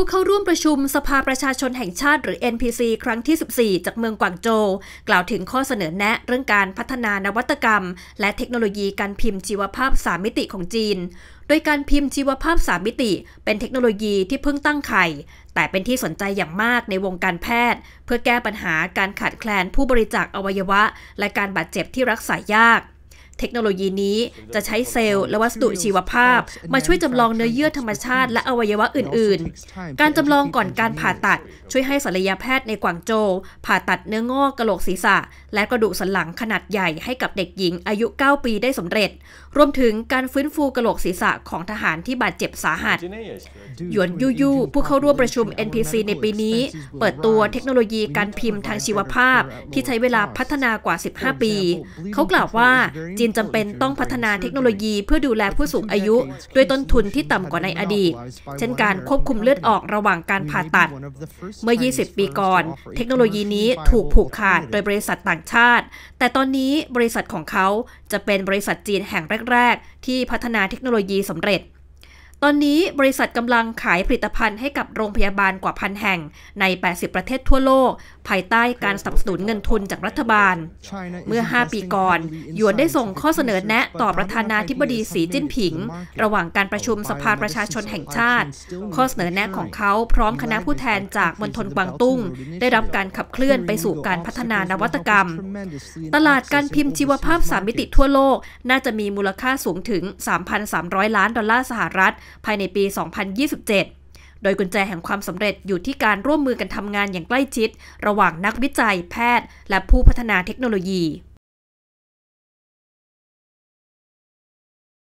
ผู้เข้าร่วมประชุมสภาประชาชนแห่งชาติ หรือ NPC ครั้งที่ 14 จากเมืองกวางโจวกล่าวถึงข้อเสนอแนะเรื่องการพัฒนานวัตกรรมและเทคโนโลยีการพิมพ์ชีวภาพ3มิติของจีน โดยการพิมพ์ชีวภาพ3มิติเป็นเทคโนโลยีที่เพิ่งตั้งไข่ แต่เป็นที่สนใจอย่างมากในวงการแพทย์เพื่อแก้ปัญหาการขาดแคลนผู้บริจาคอวัยวะและการบาดเจ็บที่รักษายากเทคโนโลยีนี้จะใช้เซลล์และวัสดุชีวภาพ มาช่วยจำลองเนื้อเยื่อธรรมชาติและอวัยวะอื่นๆ การจำลองก่อนการผ่าตัด ช่วยให้ศัลยแพทย์ในกวางโจวผ่าตัดเนื้องอกกระโหลกศีรษะ และกระดูกสันหลังขนาดใหญ่ให้กับเด็กหญิงอายุ 9 ปีได้สำเร็จ รวมถึงการฟื้นฟูกระโหลกศีรษะของทหารที่บาดเจ็บสาหัสหยวนยูยูผู้เข้าร่วมประชุม NPC ในปีนี้เปิดตัวเทคโนโลยีการพิมพ์ทางชีวภาพที่ใช้เวลาพัฒนากว่า 15 ปี เขากล่าวว่าจีนจำเป็นต้องพัฒนาเทคโนโลยีเพื่อดูแลผู้สูงอายุ ด้วยต้นทุนที่ต่ำกว่าในอดีต เช่นการควบคุมเลือดออกระหว่างการผ่าตัด เมื่อ 20 ปีก่อนเทคโนโลยีนี้ถูกผูกขาดโดยบริษัทต่างชาติ แต่ตอนนี้บริษัทของเขาจะเป็นบริษัทจีนแห่งแรกๆที่พัฒนาเทคโนโลยีสำเร็จตอนนี้บริษัทกำลังขายผลิตภัณฑ์ให้กับโรงพยาบาลกว่าพันแห่งใน 80 ประเทศทั่วโลก ภายใต้การสนับสนุนเงินทุนจากรัฐบาล เมื่อ 5 ปีก่อน หยวนได้ส่งข้อเสนอแนะต่อประธานาธิบดีสีจิ้นผิง ระหว่างการประชุมสภาประชาชนแห่งชาติ ข้อเสนอแนะของเขาพร้อมคณะผู้แทนจากมณฑลกวางตุ้ง ได้รับการขับเคลื่อนไปสู่การพัฒนานวัตกรรม ตลาดการพิมพ์ชีวภาพสามมิติทั่วโลกน่าจะมีมูลค่าสูงถึง 3,300 ล้านดอลลาร์สหรัฐภายในปี 2027 โดยกุญแจแห่งความสำเร็จอยู่ที่การร่วมมือกันทำงานอย่างใกล้ชิด ระหว่างนักวิจัย แพทย์ และผู้พัฒนาเทคโนโลยี